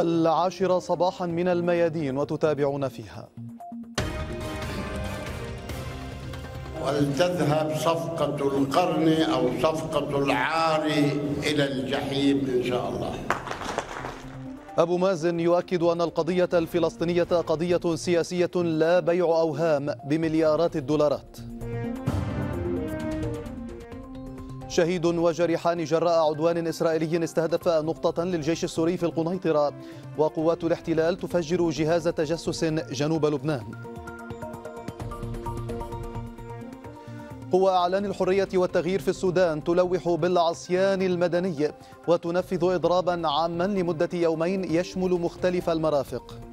العاشرة صباحا من الميادين وتتابعون فيها ولتذهب صفقة القرن أو صفقة العار إلى الجحيم إن شاء الله أبو مازن يؤكد أن القضية الفلسطينية قضية سياسية لا بيع أوهام بمليارات الدولارات شهيد وجريحان جراء عدوان إسرائيلي استهدف نقطة للجيش السوري في القنيطرة وقوات الاحتلال تفجر جهاز تجسس جنوب لبنان قوى أعلان الحرية والتغيير في السودان تلوح بالعصيان المدني وتنفذ إضرابا عاما لمدة يومين يشمل مختلف المرافق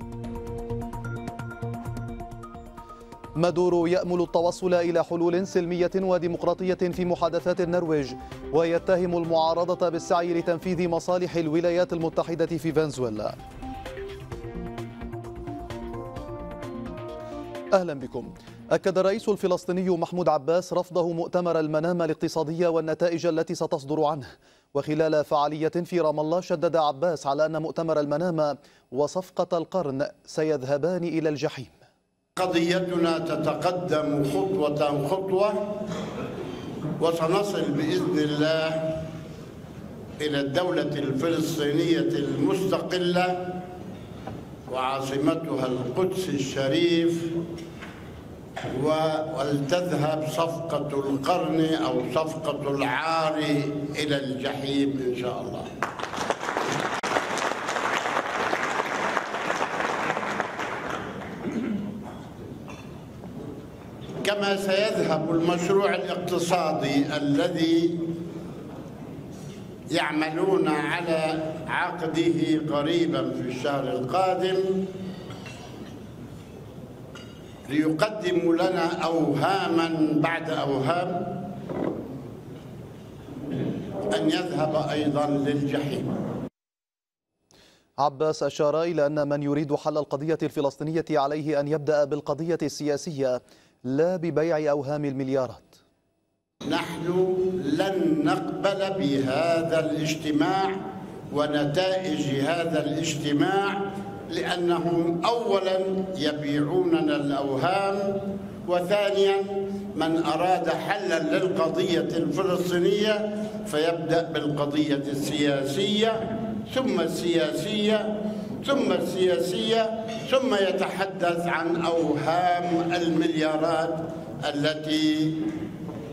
مادورو يأمل التوصل إلى حلول سلمية وديمقراطية في محادثات النرويج ويتهم المعارضة بالسعي لتنفيذ مصالح الولايات المتحدة في فنزويلا أهلا بكم أكد الرئيس الفلسطيني محمود عباس رفضه مؤتمر المنامة الاقتصادية والنتائج التي ستصدر عنه وخلال فعالية في رام الله شدد عباس على أن مؤتمر المنامة وصفقة القرن سيذهبان إلى الجحيم قضيتنا تتقدم خطوة خطوة وسنصل بإذن الله إلى الدولة الفلسطينية المستقلة وعاصمتها القدس الشريف ولتذهب صفقة القرن أو صفقة العار إلى الجحيم إن شاء الله عندما سيذهب المشروع الاقتصادي الذي يعملون على عقده قريبا في الشهر القادم ليقدموا لنا أوهاما بعد أوهام أن يذهب أيضا للجحيم عباس أشار إلى أن من يريد حل القضية الفلسطينية عليه أن يبدأ بالقضية السياسية لا ببيع أوهام المليارات نحن لن نقبل بهذا الاجتماع ونتائج هذا الاجتماع لأنهم أولا يبيعوننا الأوهام وثانيا من أراد حلا للقضية الفلسطينية فيبدأ بالقضية السياسية ثم السياسية ثم السياسية ثم يتحدث عن أوهام المليارات التي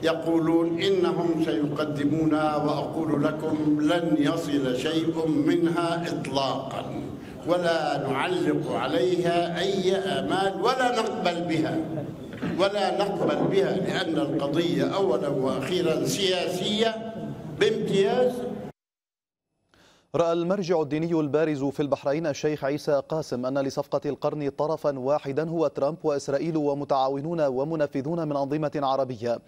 يقولون إنهم سيقدمونها وأقول لكم لن يصل شيء منها إطلاقا ولا نعلق عليها أي آمال ولا نقبل بها ولا نقبل بها لأن القضية أولا وأخيرا سياسية بامتياز رأى المرجع الديني البارز في البحرين الشيخ عيسى قاسم أن لصفقة القرن طرفا واحدا هو ترامب وإسرائيل ومتعاونون ومنفذون من أنظمة عربية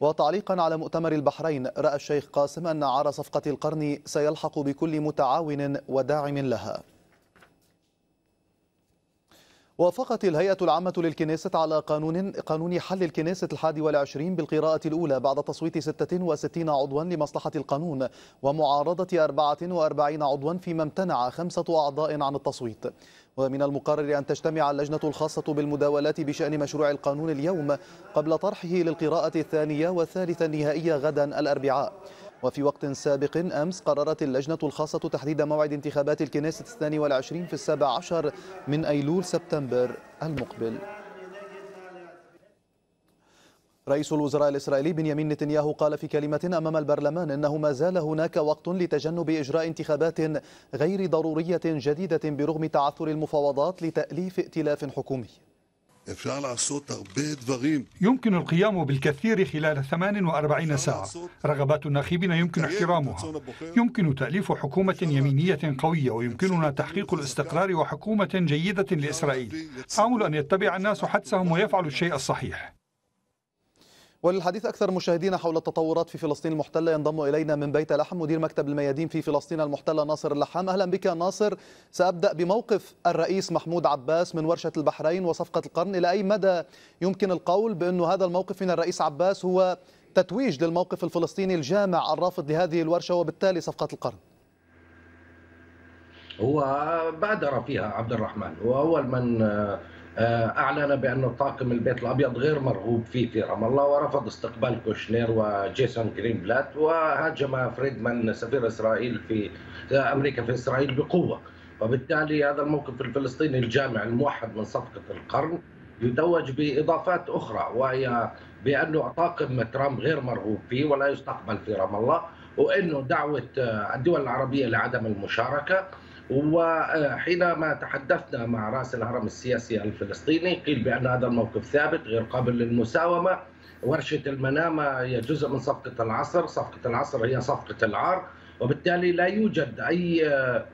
وتعليقا على مؤتمر البحرين رأى الشيخ قاسم أن عار صفقة القرن سيلحق بكل متعاون وداعم لها وافقت الهيئة العامة للكنيسة على قانون قانون حل الكنيسة الحادي والعشرين بالقراءة الأولى بعد تصويت 66 عضوا لمصلحة القانون ومعارضة 44 عضوا فيما امتنع خمسة أعضاء عن التصويت ومن المقرر أن تجتمع اللجنة الخاصة بالمداولات بشأن مشروع القانون اليوم قبل طرحه للقراءة الثانية والثالثة النهائية غدا الأربعاء وفي وقت سابق أمس قررت اللجنة الخاصة تحديد موعد انتخابات الكنيسة الثاني والعشرين في السابع عشر من أيلول سبتمبر المقبل رئيس الوزراء الإسرائيلي بنيامين نتنياهو قال في كلمة أمام البرلمان أنه ما زال هناك وقت لتجنب إجراء انتخابات غير ضرورية جديدة برغم تعثر المفاوضات لتأليف ائتلاف حكومي يمكن القيام بالكثير خلال 48 ساعة رغبات الناخبين يمكن احترامها يمكن تأليف حكومة يمينية قوية ويمكننا تحقيق الاستقرار وحكومة جيدة لإسرائيل آمل أن يتبع الناس حدسهم ويفعلوا الشيء الصحيح وللحديث أكثر مشاهدينا حول التطورات في فلسطين المحتلة ينضم إلينا من بيت لحم مدير مكتب الميادين في فلسطين المحتلة ناصر اللحام أهلا بك ناصر سأبدأ بموقف الرئيس محمود عباس من ورشة البحرين وصفقة القرن إلى أي مدى يمكن القول بأن هذا الموقف من الرئيس عباس هو تتويج للموقف الفلسطيني الجامع الرافض لهذه الورشة وبالتالي صفقة القرن هو بادر فيها عبد الرحمن أول من آه، اعلن بانه طاقم البيت الابيض غير مرغوب فيه في رام الله ورفض استقبال كوشنير وجيسون جرينبلات وهاجم فريدمان سفير اسرائيل في امريكا في اسرائيل بقوه وبالتالي هذا الموقف الفلسطيني الجامع الموحد من صفقه القرن يتوج باضافات اخرى وهي بانه طاقم ترامب غير مرغوب فيه ولا يستقبل في رام الله وانه دعوه الدول العربيه لعدم المشاركه وحينما تحدثنا مع رأس الهرم السياسي الفلسطيني قيل بأن هذا الموقف ثابت غير قابل للمساومة ورشة المنامة هي جزء من صفقة العصر صفقة العصر هي صفقة العار وبالتالي لا يوجد أي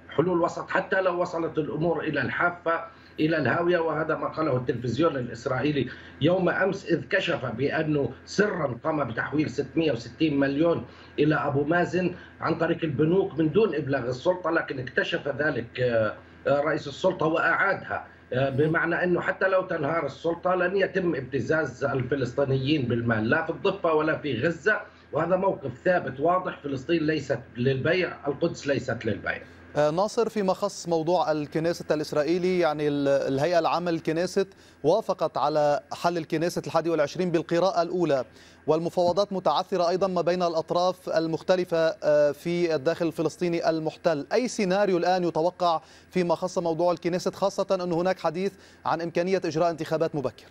حلول وسط حتى لو وصلت الأمور إلى الحافة إلى الهاوية وهذا ما قاله التلفزيون الإسرائيلي يوم أمس إذ كشف بأنه سرا قام بتحويل 660 مليون إلى أبو مازن عن طريق البنوك من دون إبلاغ السلطة لكن اكتشف ذلك آه، رئيس السلطة وأعادها آه، بمعنى انه حتى لو تنهار السلطه لن يتم ابتزاز الفلسطينيين بالمال لا في الضفه ولا في غزه وهذا موقف ثابت واضح فلسطين ليست للبيع القدس ليست للبيع آه، ناصر فيما خص موضوع الكنيسة الإسرائيلي يعني الهيئة العامة للكنيسة وافقت على حل الكنيسة الحادي والعشرين بالقراءة الأولى والمفاوضات متعثرة أيضا ما بين الأطراف المختلفة آه، في الداخل الفلسطيني المحتل أي سيناريو الآن يتوقع فيما خص موضوع الكنيسة خاصة أن هناك حديث عن إمكانية إجراء انتخابات مبكرة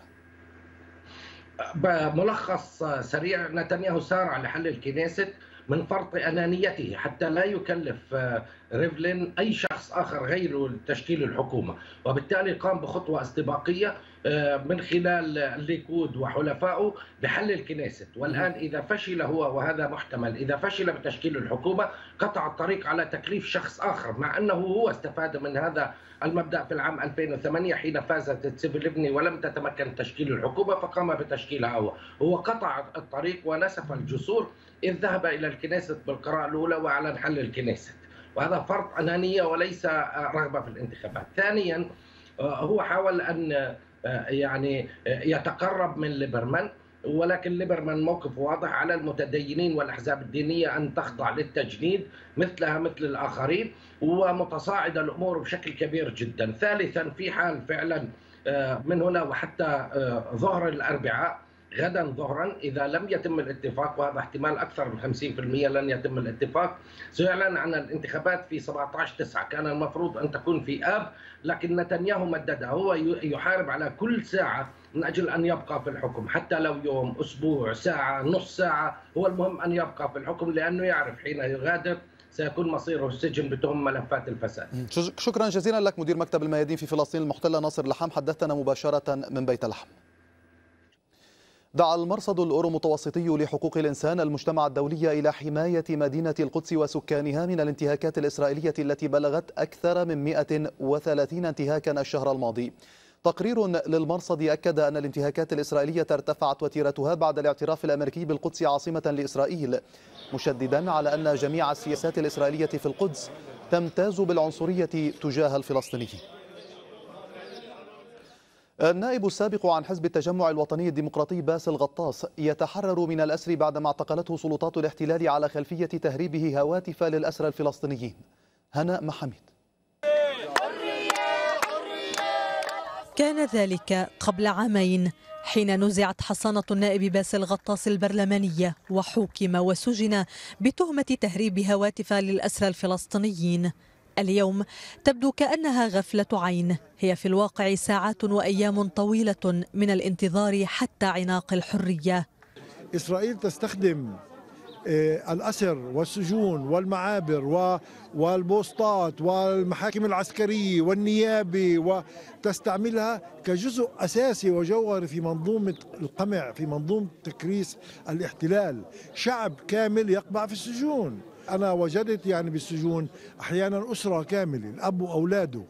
ملخص سريع نتنياهو سارع لحل الكنيسة من فرط أنانيته حتى لا يكلف آه، ريفلين اي شخص اخر غير تشكيل الحكومه وبالتالي قام بخطوه استباقيه آه، من خلال الليكود وحلفائه بحل الكنيست والان اذا فشل هو وهذا محتمل اذا فشل بتشكيل الحكومه قطع الطريق على تكليف شخص اخر مع انه هو استفاد من هذا المبدا في العام 2008 حين فازت تسيفليفني ولم تتمكن تشكيل الحكومه فقام بتشكيلها هو هو قطع الطريق ونسف الجسور اذ ذهب الى الكنيست بالقراءه الاولى واعلن حل الكنيست وهذا فرط أنانية وليس رغبة في الانتخابات ثانيا آه، هو حاول أن آه، يعني آه، يتقرب من ليبرمان ولكن ليبرمان موقف واضح على المتدينين والاحزاب الدينيه ان تخضع للتجنيد مثلها مثل الاخرين ومتصاعدة الامور بشكل كبير جدا. ثالثا في حال فعلا من هنا وحتى ظهر الاربعاء غدا ظهرا اذا لم يتم الاتفاق وهذا احتمال اكثر من 50% لن يتم الاتفاق سيعلن عن الانتخابات في 17 9 كان المفروض ان تكون في اب لكن نتنياهو مددها هو يحارب على كل ساعه من اجل ان يبقى في الحكم حتى لو يوم اسبوع ساعه نص ساعه هو المهم ان يبقى في الحكم لانه يعرف حين يغادر سيكون مصيره السجن بتهم ملفات الفساد شكرا جزيلا لك مدير مكتب الميادين في فلسطين المحتله ناصر لحام حدثتنا مباشره من بيت لحم دعا المرصد الأورومتوسطي لحقوق الإنسان المجتمع الدولي إلى حماية مدينة القدس وسكانها من الانتهاكات الإسرائيلية التي بلغت أكثر من 130 انتهاكا الشهر الماضي تقرير للمرصد أكد أن الانتهاكات الإسرائيلية ارتفعت وتيرتها بعد الاعتراف الأمريكي بالقدس عاصمة لإسرائيل مشددا على أن جميع السياسات الإسرائيلية في القدس تمتاز بالعنصرية تجاه الفلسطينيين النائب السابق عن حزب التجمع الوطني الديمقراطي باسل غطاس يتحرر من الأسر بعدما اعتقلته سلطات الاحتلال على خلفية تهريبه هواتف للأسرى الفلسطينيين هناء محمد كان ذلك قبل عامين حين نزعت حصانة النائب باسل غطاس البرلمانية وحوكم وسجن بتهمة تهريب هواتف للأسرى الفلسطينيين اليوم تبدو كأنها غفلة عين هي في الواقع ساعات وأيام طويلة من الانتظار حتى عناق الحرية إسرائيل تستخدم آه، الأسر والسجون والمعابر والبوسطات والمحاكم العسكرية والنيابة وتستعملها كجزء أساسي وجوهري في منظومة القمع في منظومة تكريس الاحتلال شعب كامل يقبع في السجون أنا وجدت يعني بالسجون أحيانا أسرة كاملة الأب وأولاده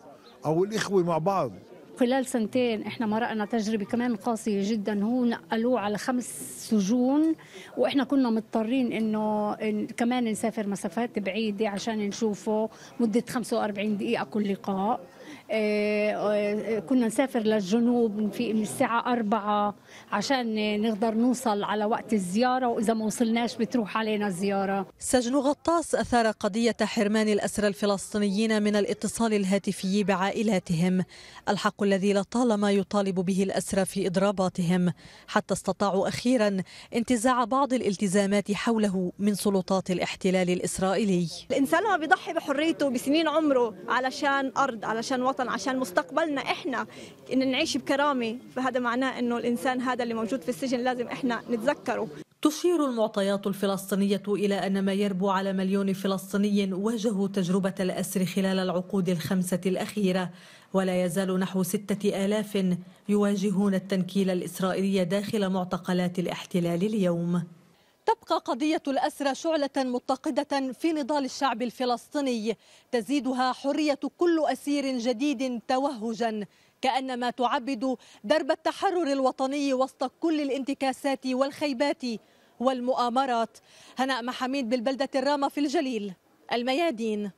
أو الإخوة مع بعض خلال سنتين احنا مرقنا تجربه كمان قاسيه جدا هو نقلوه على خمس سجون واحنا كنا مضطرين انه كمان نسافر مسافات بعيده عشان نشوفه مده 45 دقيقه كل لقاء آه، آه، كنا نسافر للجنوب في من الساعة أربعة عشان نقدر نوصل على وقت الزيارة وإذا ما وصلناش بتروح علينا الزيارة سجن غطاس أثار قضية حرمان الأسرى الفلسطينيين من الاتصال الهاتفي بعائلاتهم الحق الذي لطالما يطالب به الأسرى في إضراباتهم حتى استطاعوا أخيرا انتزاع بعض الالتزامات حوله من سلطات الاحتلال الإسرائيلي الإنسان ما بيضحي بحريته بسنين عمره علشان أرض علشان وطن الوطن عشان مستقبلنا احنا ان نعيش بكرامه فهذا معناه انه الانسان هذا اللي موجود في السجن لازم احنا نتذكره تشير المعطيات الفلسطينية إلى أن ما يربو على مليون فلسطيني واجهوا تجربة الأسر خلال العقود الخمسة الأخيرة ولا يزال نحو ستة آلاف يواجهون التنكيل الإسرائيلي داخل معتقلات الاحتلال اليوم تبقى قضية الأسرى شعلة متقدة في نضال الشعب الفلسطيني تزيدها حرية كل أسير جديد توهجا كأنما تعبد درب التحرر الوطني وسط كل الانتكاسات والخيبات والمؤامرات هناء محميد بالبلدة الرامة في الجليل الميادين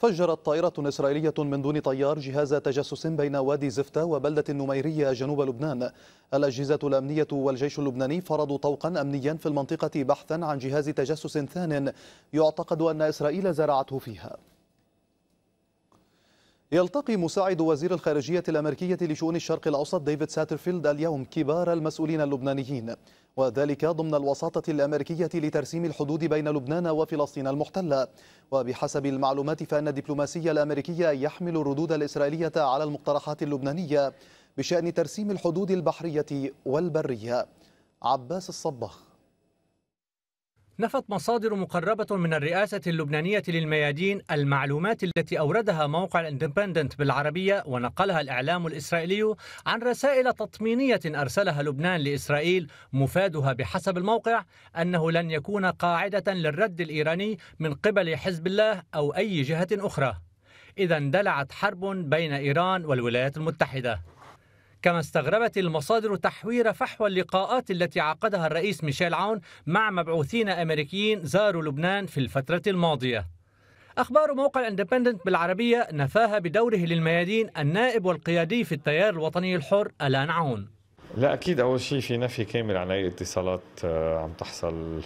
فجرت طائرة إسرائيلية من دون طيار جهاز تجسس بين وادي زفتة وبلدة النميرية جنوب لبنان الأجهزة الأمنية والجيش اللبناني فرضوا طوقا أمنيا في المنطقة بحثا عن جهاز تجسس ثان يعتقد أن إسرائيل زرعته فيها يلتقي مساعد وزير الخارجية الأمريكية لشؤون الشرق الأوسط ديفيد ساترفيلد اليوم كبار المسؤولين اللبنانيين وذلك ضمن الوساطة الأمريكية لترسيم الحدود بين لبنان وفلسطين المحتلة وبحسب المعلومات فأن الدبلوماسية الأمريكية يحمل الردود الإسرائيلية على المقترحات اللبنانية بشأن ترسيم الحدود البحرية والبرية عباس الصباخ نفت مصادر مقربة من الرئاسة اللبنانية للميادين المعلومات التي أوردها موقع الاندبندنت بالعربية ونقلها الإعلام الإسرائيلي عن رسائل تطمينية أرسلها لبنان لإسرائيل مفادها بحسب الموقع أنه لن يكون قاعدة للرد الإيراني من قبل حزب الله أو أي جهة أخرى إذا اندلعت حرب بين إيران والولايات المتحدة كما استغربت المصادر تحوير فحوى اللقاءات التي عقدها الرئيس ميشيل عون مع مبعوثين أمريكيين زاروا لبنان في الفترة الماضية أخبار موقع الاندبندنت بالعربية نفاها بدوره للميادين النائب والقيادي في التيار الوطني الحر ألان عون لا أكيد أول شيء في نفي كامل عن أي اتصالات آه، عم تحصل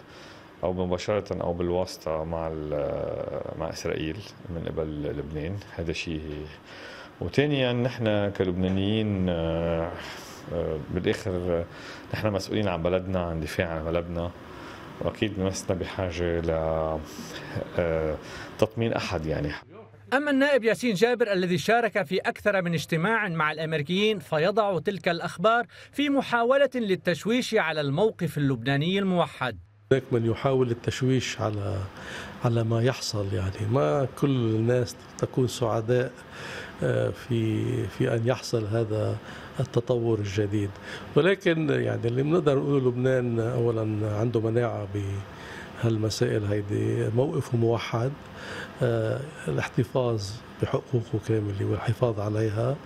أو مباشرة أو بالواسطة مع آه، مع إسرائيل من قبل لبنان هذا شيء وثانيا يعني نحن كلبنانيين آه، آه، بالاخر آه، نحن مسؤولين عن بلدنا عن دفاع عن بلدنا واكيد لسنا بحاجه ل تطمين احد يعني أما النائب ياسين جابر الذي شارك في أكثر من اجتماع مع الأمريكيين فيضع تلك الأخبار في محاولة للتشويش على الموقف اللبناني الموحد هناك من يحاول التشويش على على ما يحصل يعني ما كل الناس تكون سعداء في في ان يحصل هذا التطور الجديد ولكن يعني اللي بنقدر نقوله لبنان اولا عنده مناعه بهالمسائل هيدي موقفه موحد آه، الاحتفاظ بحقوقه كامله والحفاظ عليها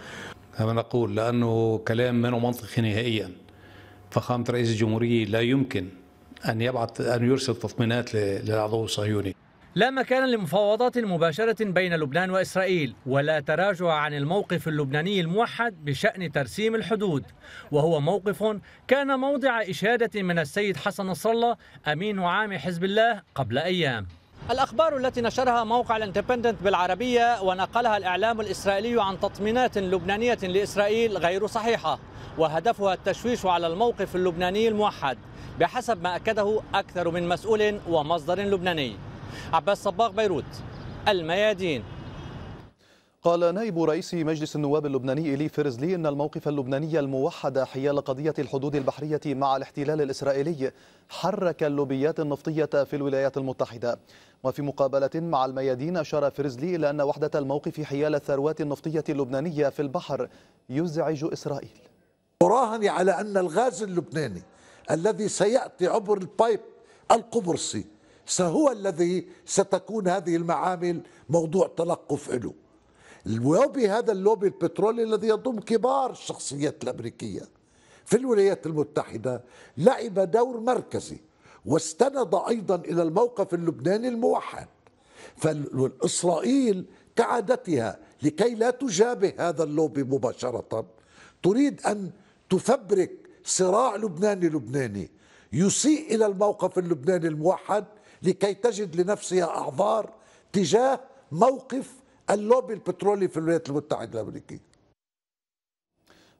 هذا نقول لانه كلام منه منطقي نهائيا فخامه رئيس الجمهوريه لا يمكن ان يبعث ان يرسل تطمينات للعضو الصهيوني لا مكان لمفاوضات مباشرة بين لبنان وإسرائيل ولا تراجع عن الموقف اللبناني الموحد بشأن ترسيم الحدود وهو موقف كان موضع إشادة من السيد حسن نصر الله أمين عام حزب الله قبل أيام الأخبار التي نشرها موقع الاندبندنت بالعربية ونقلها الإعلام الإسرائيلي عن تطمينات لبنانية لإسرائيل غير صحيحة وهدفها التشويش على الموقف اللبناني الموحد بحسب ما أكده أكثر من مسؤول ومصدر لبناني عباس صباغ بيروت الميادين قال نائب رئيس مجلس النواب اللبناني إلي فرزلي إن الموقف اللبناني الموحد حيال قضية الحدود البحرية مع الاحتلال الإسرائيلي حرك اللوبيات النفطية في الولايات المتحدة وفي مقابلة مع الميادين أشار فرزلي إلى أن وحدة الموقف حيال الثروات النفطية اللبنانية في البحر يزعج إسرائيل أراهن على أن الغاز اللبناني الذي سيأتي عبر البايب القبرصي سهو الذي ستكون هذه المعامل موضوع تلقف له اللوبي هذا اللوبي البترولي الذي يضم كبار الشخصيات الأمريكية في الولايات المتحدة لعب دور مركزي واستند أيضا إلى الموقف اللبناني الموحد فإسرائيل كعادتها لكي لا تجابه هذا اللوبي مباشرة تريد أن تفبرك صراع لبناني لبناني يسيء إلى الموقف اللبناني الموحد لكي تجد لنفسها أعذار تجاه موقف اللوبي البترولي في الولايات المتحدة الأمريكية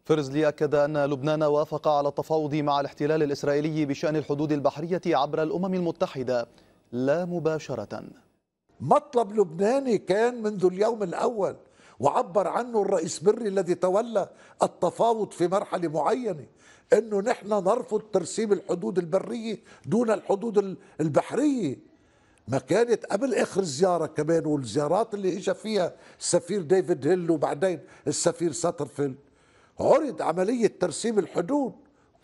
فرزلي أكد أن لبنان وافق على التفاوض مع الاحتلال الإسرائيلي بشأن الحدود البحرية عبر الأمم المتحدة لا مباشرة مطلب لبناني كان منذ اليوم الأول وعبر عنه الرئيس بري الذي تولى التفاوض في مرحلة معينة انه نحن نرفض ترسيم الحدود البرية دون الحدود البحرية ما كانت قبل اخر زيارة كمان والزيارات اللي اجى فيها السفير ديفيد هيل وبعدين السفير ساترفيلد عرض عملية ترسيم الحدود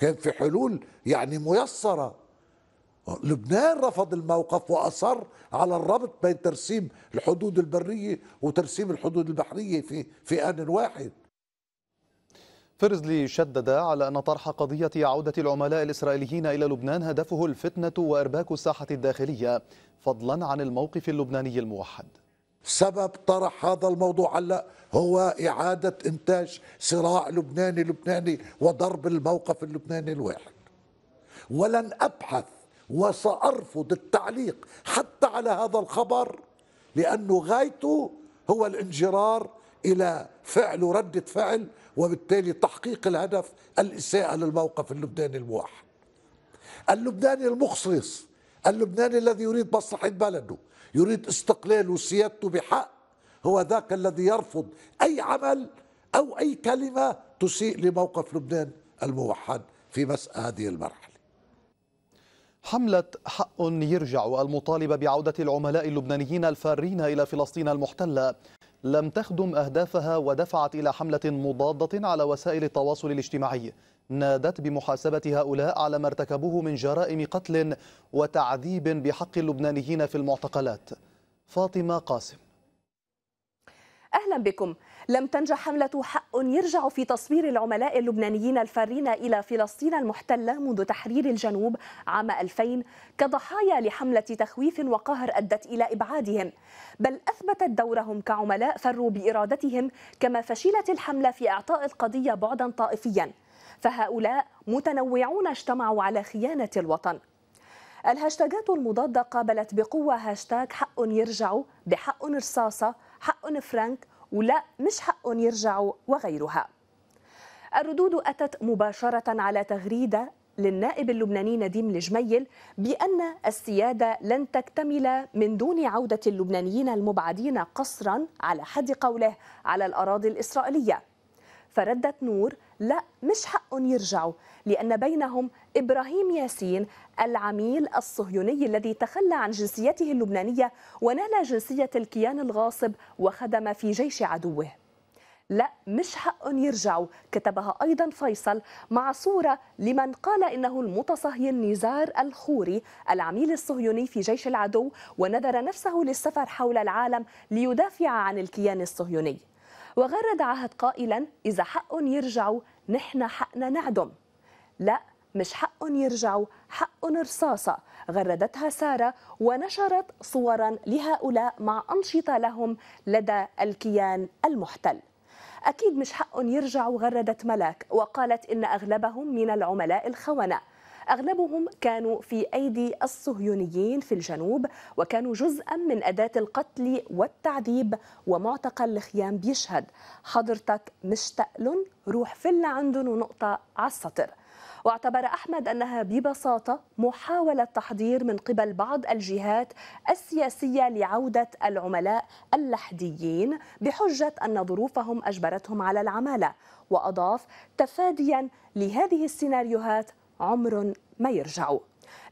كان في حلول يعني ميسرة لبنان رفض الموقف واصر على الربط بين ترسيم الحدود البريه وترسيم الحدود البحريه في في ان واحد فرزلي شدد على أن طرح قضية عودة العملاء الإسرائيليين إلى لبنان هدفه الفتنة وإرباك الساحة الداخلية فضلا عن الموقف اللبناني الموحد سبب طرح هذا الموضوع هلا هو إعادة إنتاج صراع لبناني لبناني وضرب الموقف اللبناني الواحد ولن أبحث وسأرفض التعليق حتى على هذا الخبر لأنه غايته هو الانجرار إلى فعل وردة فعل وبالتالي تحقيق الهدف الإساءة للموقف اللبناني الموحد اللبناني المخصص اللبناني الذي يريد مصلحة بلده يريد استقلاله وسيادته بحق هو ذاك الذي يرفض أي عمل أو أي كلمة تسيء لموقف لبنان الموحد في مسألة هذه المرحلة حملة حق يرجع المطالبة بعودة العملاء اللبنانيين الفارين إلى فلسطين المحتلة لم تخدم أهدافها ودفعت إلى حملة مضادة على وسائل التواصل الاجتماعي نادت بمحاسبة هؤلاء على ما ارتكبوه من جرائم قتل وتعذيب بحق اللبنانيين في المعتقلات فاطمة قاسم أهلا بكم لم تنجح حملة حق يرجع في تصوير العملاء اللبنانيين الفارين إلى فلسطين المحتلة منذ تحرير الجنوب عام 2000 كضحايا لحملة تخويف وقهر أدت إلى إبعادهم بل أثبتت دورهم كعملاء فروا بإرادتهم كما فشلت الحملة في إعطاء القضية بعدا طائفيا فهؤلاء متنوعون اجتمعوا على خيانة الوطن الهاشتاجات المضادة قابلت بقوة هاشتاج حق يرجع بحق رصاصة حق فرانك ولا مش حقهم يرجعوا وغيرها الردود أتت مباشرة على تغريدة للنائب اللبناني نديم الجميل بأن السيادة لن تكتمل من دون عودة اللبنانيين المبعدين قصرا على حد قوله على الأراضي الإسرائيلية فردت نور لا مش حقهم يرجعوا لأن بينهم إبراهيم ياسين العميل الصهيوني الذي تخلى عن جنسيته اللبنانية ونال جنسية الكيان الغاصب وخدم في جيش عدوه لا مش حق يرجعوا كتبها أيضا فيصل مع صورة لمن قال إنه المتصهين نزار الخوري العميل الصهيوني في جيش العدو ونذر نفسه للسفر حول العالم ليدافع عن الكيان الصهيوني وغرد عهد قائلا إذا حق يرجعوا نحن حقنا نعدم لا مش حق يرجعوا حق رصاصة غردتها سارة ونشرت صورا لهؤلاء مع أنشطة لهم لدى الكيان المحتل أكيد مش حق يرجعوا غردت ملاك وقالت إن أغلبهم من العملاء الخونة أغلبهم كانوا في أيدي الصهيونيين في الجنوب وكانوا جزءا من أداة القتل والتعذيب ومعتقل الخيام بيشهد حضرتك مش تقلن روح فل عندن ونقطة على السطر واعتبر احمد انها ببساطه محاوله تحضير من قبل بعض الجهات السياسيه لعوده العملاء اللحديين بحجه ان ظروفهم اجبرتهم على العماله واضاف تفاديا لهذه السيناريوهات عمر ما يرجعوا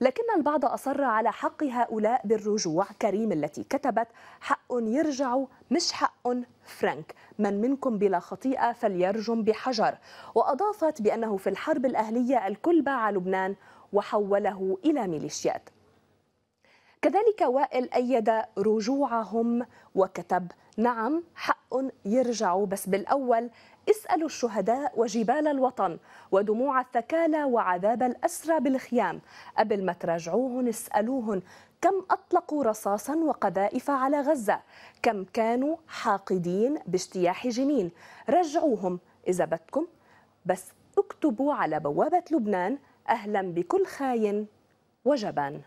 لكن البعض أصر على حق هؤلاء بالرجوع كريم التي كتبت حق يرجع مش حق فرانك من منكم بلا خطيئة فليرجم بحجر وأضافت بأنه في الحرب الأهلية الكل باع لبنان وحوله إلى ميليشيات كذلك وائل أيد رجوعهم وكتب نعم حق يرجع بس بالأول اسألوا الشهداء وجبال الوطن ودموع الثكالى وعذاب الأسرى بالخيام قبل ما تراجعوهن اسألوهن كم أطلقوا رصاصا وقذائف على غزة كم كانوا حاقدين باجتياح جنين رجعوهم إذا بدكم بس اكتبوا على بوابة لبنان أهلا بكل خاين وجبان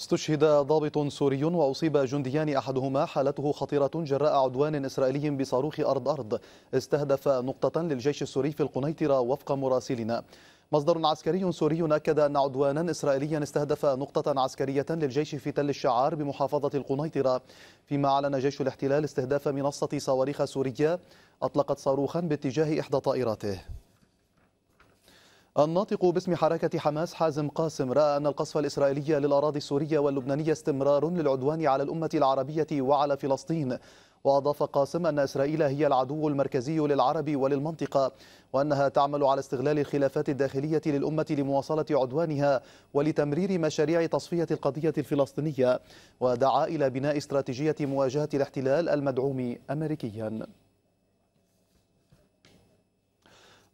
استشهد ضابط سوري وأصيب جنديان أحدهما حالته خطيرة جراء عدوان إسرائيلي بصاروخ أرض أرض استهدف نقطة للجيش السوري في القنيطرة وفق مراسلنا مصدر عسكري سوري أكد أن عدوانا إسرائيليا استهدف نقطة عسكرية للجيش في تل الشعار بمحافظة القنيطرة فيما أعلن جيش الاحتلال استهداف منصة صواريخ سورية أطلقت صاروخا باتجاه إحدى طائراته الناطق باسم حركة حماس حازم قاسم رأى أن القصف الإسرائيلي للأراضي السورية واللبنانية استمرار للعدوان على الأمة العربية وعلى فلسطين وأضاف قاسم أن إسرائيل هي العدو المركزي للعرب وللمنطقة وأنها تعمل على استغلال الخلافات الداخلية للأمة لمواصلة عدوانها ولتمرير مشاريع تصفية القضية الفلسطينية ودعا إلى بناء استراتيجية مواجهة الاحتلال المدعوم أمريكياً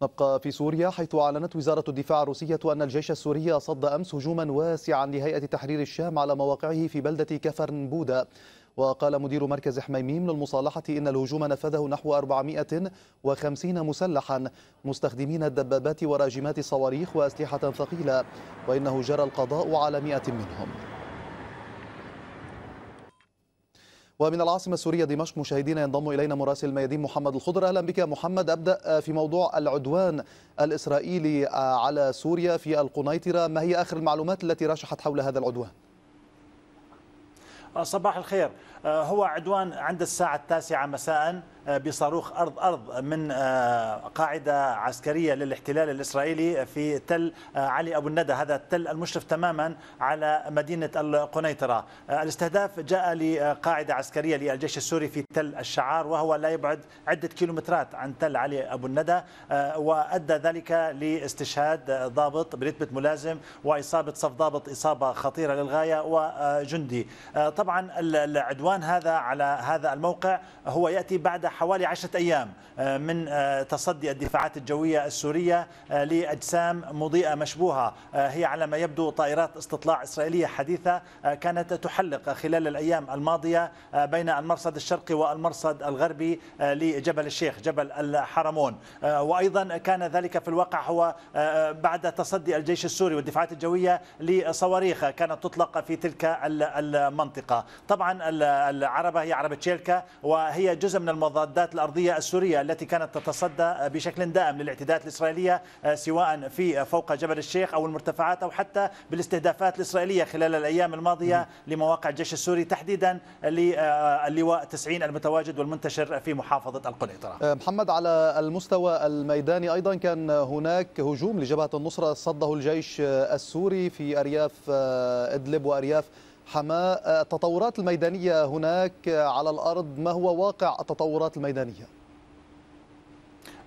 نبقى في سوريا حيث أعلنت وزارة الدفاع الروسية أن الجيش السوري صد أمس هجوما واسعا لهيئة تحرير الشام على مواقعه في بلدة كفرنبودا وقال مدير مركز حميميم للمصالحة إن الهجوم نفذه نحو 450 مسلحا مستخدمين الدبابات وراجمات الصواريخ وأسلحة ثقيلة وإنه جرى القضاء على 100 منهم ومن العاصمة السورية دمشق مشاهدينا ينضم إلينا مراسل الميادين محمد الخضر أهلا بك محمد أبدأ آه، في موضوع العدوان الإسرائيلي آه، على سوريا في القنيطرة ما هي آخر المعلومات التي رشحت حول هذا العدوان؟ آه، صباح الخير هو عدوان عند الساعة التاسعة مساء بصاروخ أرض أرض من آه، قاعدة عسكرية للاحتلال الإسرائيلي في تل آه، علي أبو الندى هذا التل المشرف تماما على مدينة القنيطرة آه، الاستهداف جاء لقاعدة عسكرية للجيش السوري في تل الشعار وهو لا يبعد عدة كيلومترات عن تل علي أبو الندى وأدى ذلك لاستشهاد ضابط برتبة ملازم وإصابة صف ضابط إصابة خطيرة للغاية وجندي طبعا العدوان هذا على هذا الموقع هو يأتي بعد حوالي عشرة أيام آه، من آه، تصدي الدفاعات الجوية السورية آه، لأجسام مضيئة مشبوهة هي على ما يبدو طائرات استطلاع إسرائيلية حديثة كانت تحلق خلال الأيام الماضية بين المرصد الشرقي والمرصد الغربي لجبل الشيخ جبل الحرمون وأيضا كان ذلك في الواقع هو بعد تصدي الجيش السوري والدفاعات الجوية لصواريخ كانت تطلق في تلك المنطقة طبعا العربة هي عربة شيلكا وهي جزء من المنظمة المضادات الأرضية السورية التي كانت تتصدى بشكل دائم للاعتداءات الإسرائيلية آه، سواء في آه، فوق جبل الشيخ أو المرتفعات أو حتى بالاستهدافات الإسرائيلية خلال الأيام الماضية لمواقع الجيش السوري تحديدا آه، للواء 90 المتواجد والمنتشر في محافظة القنيطرة محمد على المستوى الميداني أيضا كان هناك هجوم لجبهة النصرة صده الجيش السوري في أرياف إدلب وأرياف حماه التطورات الميدانيه هناك على الارض ما هو واقع التطورات الميدانيه؟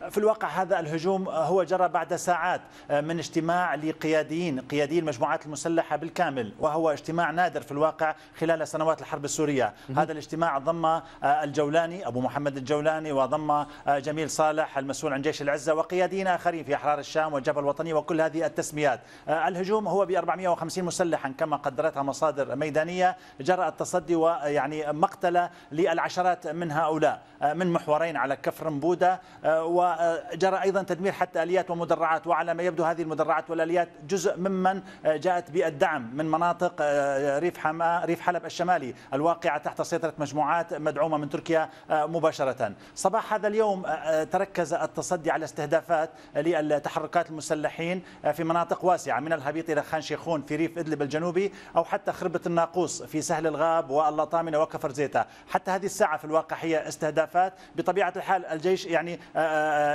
في الواقع هذا الهجوم آه، هو جرى بعد ساعات آه، من اجتماع لقياديين قيادي المجموعات المسلحة بالكامل وهو اجتماع نادر في الواقع خلال سنوات الحرب السورية هذا الاجتماع ضم آه، الجولاني أبو محمد الجولاني وضم جميل صالح المسؤول عن جيش العزة وقياديين آخرين في أحرار الشام والجبهة الوطنية وكل هذه التسميات الهجوم هو ب 450 مسلحا كما قدرتها مصادر ميدانية جرى التصدي ويعني مقتلة للعشرات من هؤلاء من محورين على كفر مبودة و وجرى أيضا تدمير حتى آليات ومدرعات وعلى ما يبدو هذه المدرعات والآليات جزء ممن آه، جاءت بالدعم من مناطق آه، ريف حما ريف حلب الشمالي الواقعة تحت سيطرة مجموعات مدعومة من تركيا آه، مباشرة صباح هذا اليوم تركز التصدي على استهدافات للتحركات المسلحين في مناطق واسعة من الهبيط إلى خان شيخون في ريف إدلب الجنوبي أو حتى خربة الناقوس في سهل الغاب واللطامنة وكفر زيتا حتى هذه الساعة في الواقع هي استهدافات بطبيعة الحال الجيش يعني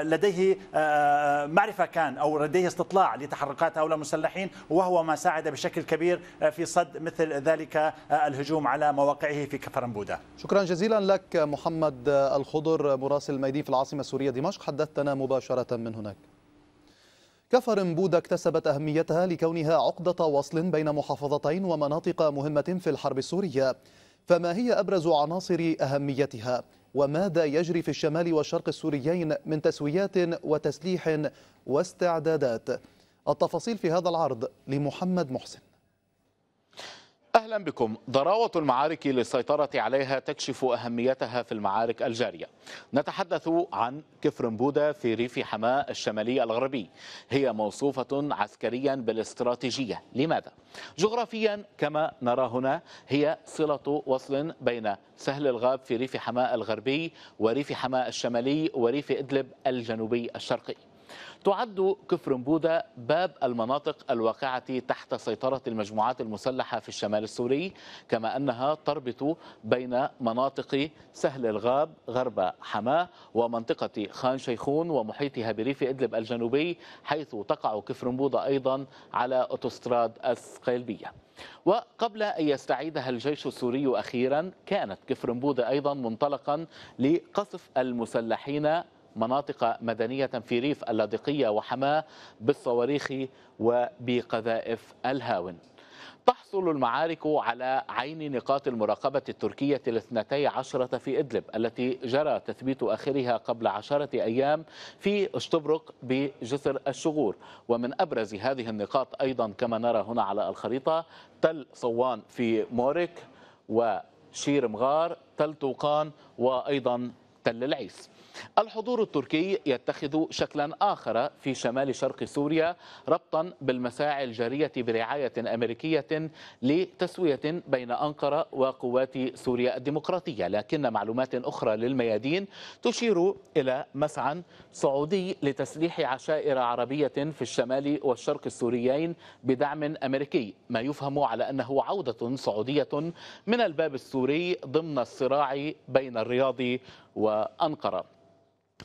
لديه آه، آه، آه، معرفه كان او لديه استطلاع لتحركات هؤلاء المسلحين وهو ما ساعد بشكل كبير في صد مثل ذلك الهجوم على مواقعه في كفرنبوده. شكرا جزيلا لك محمد الخضر مراسل ميدين في العاصمه السوريه دمشق حدثتنا مباشره من هناك. كفر بودا اكتسبت أهميتها لكونها عقدة وصل بين محافظتين ومناطق مهمة في الحرب السورية فما هي أبرز عناصر أهميتها؟ وماذا يجري في الشمال والشرق السوريين من تسويات وتسليح واستعدادات التفاصيل في هذا العرض لمحمد محسن أهلا بكم ضراوة المعارك للسيطرة عليها تكشف أهميتها في المعارك الجارية نتحدث عن كفر بودا في ريف حماة الشمالي الغربي هي موصوفة عسكريا بالاستراتيجية لماذا؟ جغرافيا كما نرى هنا هي صلة وصل بين سهل الغاب في ريف حماة الغربي وريف حماة الشمالي وريف إدلب الجنوبي الشرقي تعد كفر بوذا باب المناطق الواقعة تحت سيطرة المجموعات المسلحة في الشمال السوري كما أنها تربط بين مناطق سهل الغاب غرب حماه ومنطقة خان شيخون ومحيطها بريف إدلب الجنوبي حيث تقع كفر بوذا أيضا على أوتوستراد السقيلبية وقبل أن يستعيدها الجيش السوري أخيرا كانت كفر بوذا أيضا منطلقا لقصف المسلحين مناطق مدنية في ريف اللاذقية وحماة بالصواريخ وبقذائف الهاون تحصل المعارك على عين نقاط المراقبة التركية الاثنتي عشرة في إدلب التي جرى تثبيت آخرها قبل عشرة أيام في اشتبرق بجسر الشغور ومن أبرز هذه النقاط أيضا كما نرى هنا على الخريطة تل صوان في مورك وشير مغار تل توقان وأيضا تل العيس الحضور التركي يتخذ شكلا آخر في شمال شرق سوريا ربطا بالمساعي الجارية برعاية أمريكية لتسوية بين أنقرة وقوات سوريا الديمقراطية لكن معلومات أخرى للميادين تشير إلى مسعى سعودي لتسليح عشائر عربية في الشمال والشرق السوريين بدعم أمريكي ما يفهم على أنه عودة سعودية من الباب السوري ضمن الصراع بين الرياض وأنقرة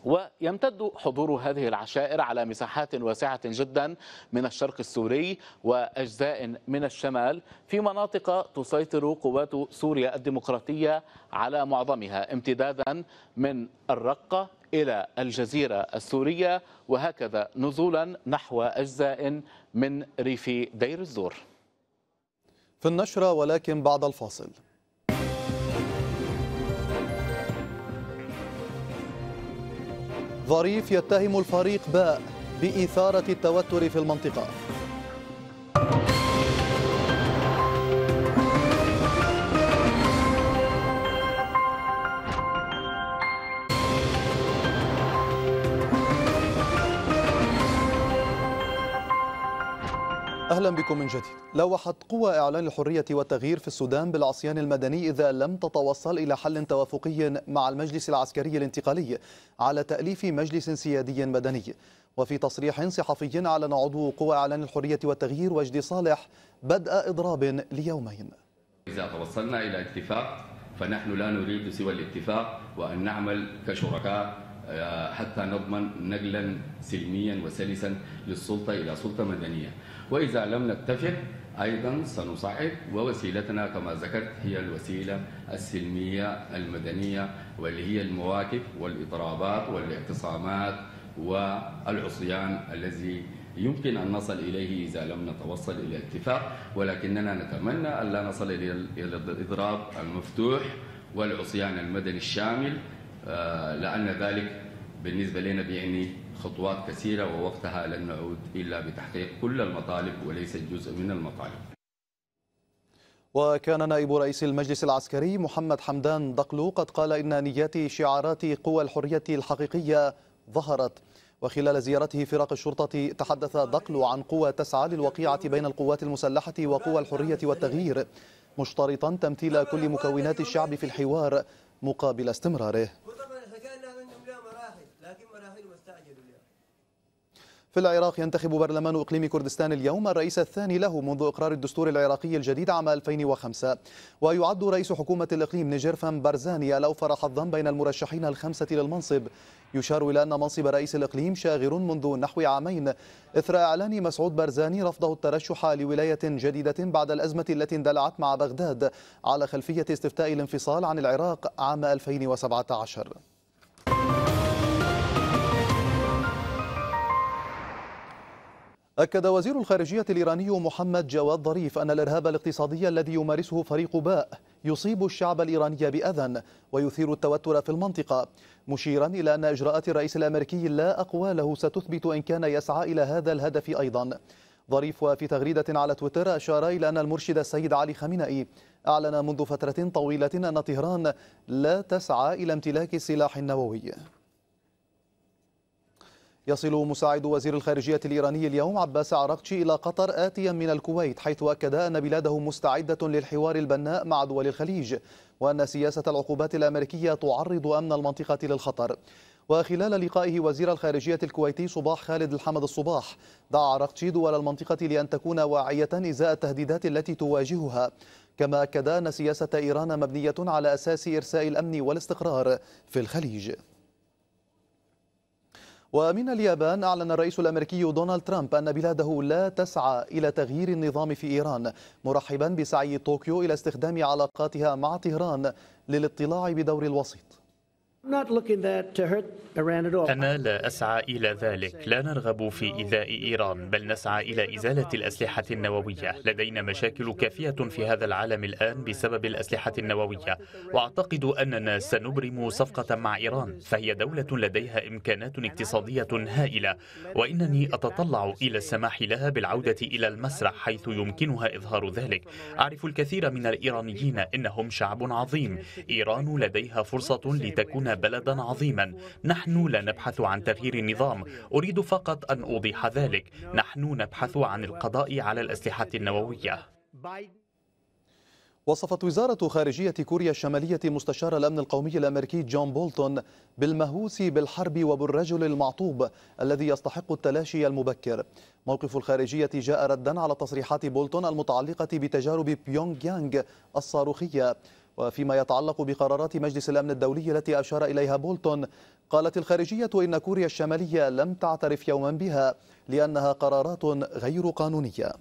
ويمتد حضور هذه العشائر على مساحات واسعة جدا من الشرق السوري وأجزاء من الشمال في مناطق تسيطر قوات سوريا الديمقراطية على معظمها امتدادا من الرقة إلى الجزيرة السورية وهكذا نزولا نحو أجزاء من ريف دير الزور في النشرة ولكن بعد الفاصل ظريف يتهم الفريق باء بإثارة التوتر في المنطقة أهلا بكم من جديد لوحت قوى إعلان الحرية والتغيير في السودان بالعصيان المدني إذا لم تتوصل إلى حل توافقي مع المجلس العسكري الانتقالي على تأليف مجلس سيادي مدني وفي تصريح صحفي أعلن عضو قوى إعلان الحرية والتغيير وجدي صالح بدء إضراب ليومين إذا توصلنا إلى اتفاق فنحن لا نريد سوى الاتفاق وأن نعمل كشركاء آه، حتى نضمن نقلا سلميا وسلسا للسلطة إلى سلطة مدنية وإذا لم نتفق أيضا سنصعد ووسيلتنا كما ذكرت هي الوسيلة السلمية المدنية واللي هي المواقف والإضرابات والاعتصامات والعصيان الذي يمكن أن نصل إليه إذا لم نتوصل إلى اتفاق ولكننا نتمنى أن لا نصل إلى الإضراب المفتوح والعصيان المدني الشامل آه، لأن ذلك بالنسبة لنا بيعني خطوات كثيرة ووقتها لن نعود إلا بتحقيق كل المطالب وليس جزء من المطالب وكان نائب رئيس المجلس العسكري محمد حمدان دقلو قد قال إن نيات شعارات قوى الحرية الحقيقية ظهرت وخلال زيارته فرق الشرطة تحدث دقلو عن قوى تسعى للوقيعة بين القوات المسلحة وقوى الحرية والتغيير مشترطا تمثيل كل مكونات الشعب في الحوار مقابل استمراره في العراق ينتخب برلمان إقليم كردستان اليوم الرئيس الثاني له منذ إقرار الدستور العراقي الجديد عام 2005 ويعد رئيس حكومة الإقليم نجرفان بارزاني الأوفر حظا بين المرشحين الخمسة للمنصب يشار إلى أن منصب رئيس الإقليم شاغر منذ نحو عامين إثر إعلان مسعود بارزاني رفضه الترشح لولاية جديدة بعد الأزمة التي اندلعت مع بغداد على خلفية استفتاء الانفصال عن العراق عام 2017 أكد وزير الخارجية الإيراني محمد جواد ظريف أن الإرهاب الاقتصادي الذي يمارسه فريق باء يصيب الشعب الإيراني بأذى ويثير التوتر في المنطقة مشيرا إلى أن إجراءات الرئيس الأمريكي لا أقوى له ستثبت إن كان يسعى إلى هذا الهدف أيضا ظريف وفي تغريدة على تويتر أشار إلى أن المرشد السيد علي خامنئي أعلن منذ فترة طويلة أن طهران لا تسعى إلى امتلاك السلاح النووي يصل مساعد وزير الخارجية الإيراني اليوم عباس عراقشي إلى قطر آتيا من الكويت حيث أكد أن بلاده مستعدة للحوار البناء مع دول الخليج وأن سياسة العقوبات الأمريكية تعرض أمن المنطقة للخطر وخلال لقائه وزير الخارجية الكويتي صباح خالد الحمد الصباح دعا عراقشي دول المنطقة لأن تكون واعية إزاء التهديدات التي تواجهها كما أكد أن سياسة إيران مبنية على أساس إرساء الأمن والاستقرار في الخليج ومن اليابان أعلن الرئيس الأمريكي دونالد ترامب أن بلاده لا تسعى إلى تغيير النظام في إيران مرحبا بسعي طوكيو إلى استخدام علاقاتها مع طهران للاطلاع بدور الوسيط أنا لا أسعى إلى ذلك، لا نرغب في إيذاء إيران، بل نسعى إلى إزالة الأسلحة النووية. لدينا مشاكل كافية في هذا العالم الآن بسبب الأسلحة النووية، وأعتقد أننا سنبرم صفقة مع إيران، فهي دولة لديها إمكانات اقتصادية هائلة، وإنني أتطلع إلى السماح لها بالعودة إلى المسرح حيث يمكنها إظهار ذلك. أعرف الكثير من الإيرانيين، إنهم شعب عظيم. إيران لديها فرصة لتكون بلدا عظيما نحن لا نبحث عن تغيير النظام أريد فقط أن أوضح ذلك نحن نبحث عن القضاء على الأسلحة النووية وصفت وزارة خارجية كوريا الشمالية مستشار الأمن القومي الأمريكي جون بولتون بالمهووس بالحرب وبالرجل المعطوب الذي يستحق التلاشي المبكر موقف الخارجية جاء ردا على تصريحات بولتون المتعلقة بتجارب بيونغ يانغ الصاروخية وفيما يتعلق بقرارات مجلس الأمن الدولي التي أشار إليها بولتون قالت الخارجية إن كوريا الشمالية لم تعترف يوما بها لأنها قرارات غير قانونية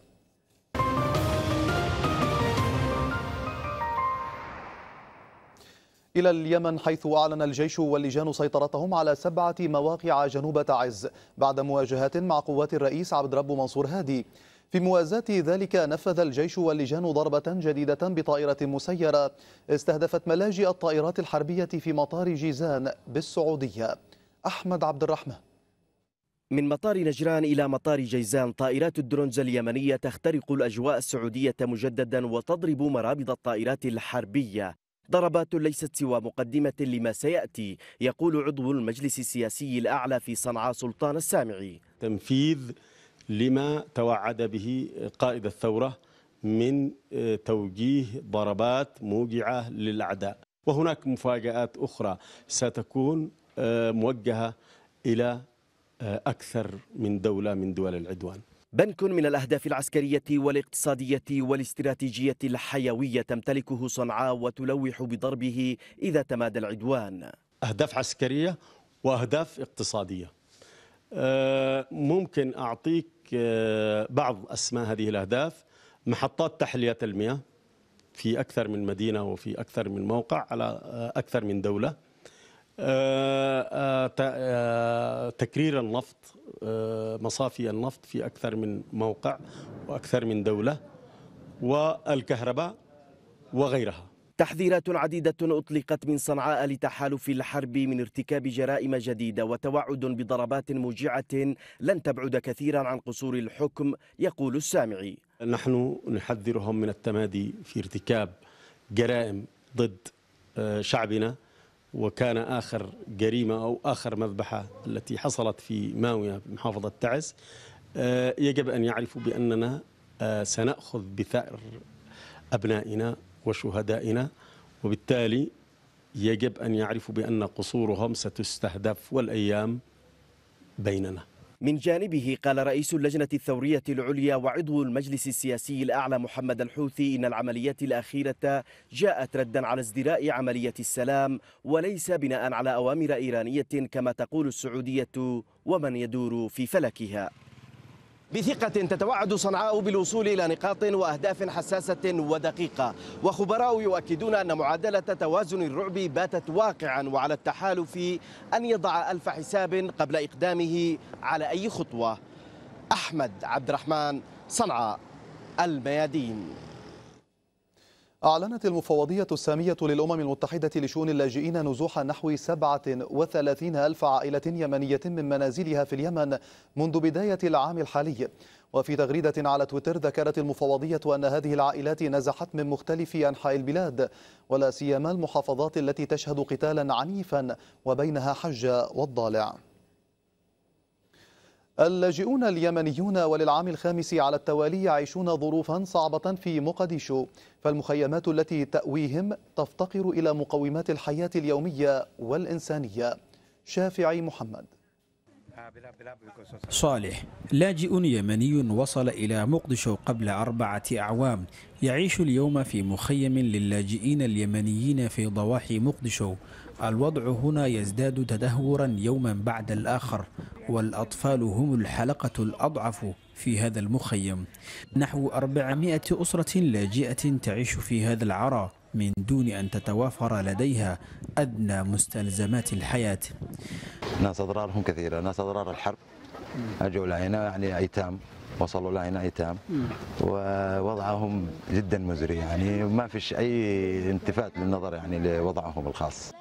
إلى اليمن حيث أعلن الجيش واللجان سيطرتهم على سبعة مواقع جنوب تعز بعد مواجهات مع قوات الرئيس عبد رب منصور هادي في موازاة ذلك نفذ الجيش واللجان ضربة جديدة بطائرة مسيرة استهدفت ملاجئ الطائرات الحربية في مطار جيزان بالسعودية أحمد عبد الرحمن من مطار نجران إلى مطار جيزان طائرات الدرونز اليمنية تخترق الأجواء السعودية مجددا وتضرب مرابض الطائرات الحربية ضربات ليست سوى مقدمة لما سيأتي يقول عضو المجلس السياسي الأعلى في صنعاء سلطان السامعي تنفيذ لما توعد به قائد الثورة من آه، توجيه ضربات موجعة للأعداء وهناك مفاجآت أخرى ستكون آه، موجهة إلى آه، أكثر من دولة من دول العدوان بنك من الأهداف العسكرية والاقتصادية والاستراتيجية الحيوية تمتلكه صنعاء وتلوح بضربه إذا تمادى العدوان أهداف عسكرية وأهداف اقتصادية ممكن أعطيك آه، بعض أسماء هذه الأهداف محطات تحلية المياه في أكثر من مدينة وفي أكثر من موقع على آه، أكثر من دولة آه، تكرير النفط مصافي النفط في أكثر من موقع وأكثر من دولة والكهرباء وغيرها تحذيرات عديدة أطلقت من صنعاء لتحالف الحرب من ارتكاب جرائم جديدة وتوعد بضربات موجعة لن تبعد كثيرا عن قصور الحكم يقول السامعي نحن نحذرهم من التمادي في ارتكاب جرائم ضد آه، شعبنا وكان آخر جريمة أو آخر مذبحة التي حصلت في ماوية محافظة تعز آه، يجب أن يعرفوا بأننا آه، سنأخذ بثأر أبنائنا وشهدائنا وبالتالي يجب أن يعرفوا بأن قصورهم ستستهدف والأيام بيننا من جانبه قال رئيس اللجنة الثورية العليا وعضو المجلس السياسي الأعلى محمد الحوثي إن العمليات الأخيرة جاءت ردا على ازدراء عملية السلام وليس بناء على أوامر إيرانية كما تقول السعودية ومن يدور في فلكها بثقة تتوعد صنعاء بالوصول إلى نقاط وأهداف حساسة ودقيقة وخبراء يؤكدون أن معادلة توازن الرعب باتت واقعا وعلى التحالف أن يضع ألف حساب قبل إقدامه على أي خطوة أحمد عبد الرحمن صنعاء الميادين أعلنت المفوضية السامية للأمم المتحدة لشؤون اللاجئين نزوح نحو 37 ألف عائلة يمنية من منازلها في اليمن منذ بداية العام الحالي وفي تغريدة على تويتر ذكرت المفوضية أن هذه العائلات نزحت من مختلف أنحاء البلاد ولا سيما المحافظات التي تشهد قتالا عنيفا وبينها حجة والضالع اللاجئون اليمنيون وللعام الخامس على التوالي يعيشون ظروفا صعبة في مقديشو فالمخيمات التي تأويهم تفتقر إلى مقومات الحياة اليومية والإنسانية شافعي محمد صالح لاجئ يمني وصل إلى مقدشو قبل أربعة أعوام يعيش اليوم في مخيم للاجئين اليمنيين في ضواحي مقدشو الوضع هنا يزداد تدهورا يوما بعد الآخر والأطفال هم الحلقة الأضعف في هذا المخيم نحو 400 أسرة لاجئة تعيش في هذا العرى من دون أن تتوافر لديها أدنى مستلزمات الحياة ناس أضرارهم كثيرة ناس أضرار الحرب أجوا لهنا يعني أيتام وصلوا لهنا أيتام ووضعهم جدا مزري يعني ما فيش أي التفات للنظر يعني لوضعهم الخاص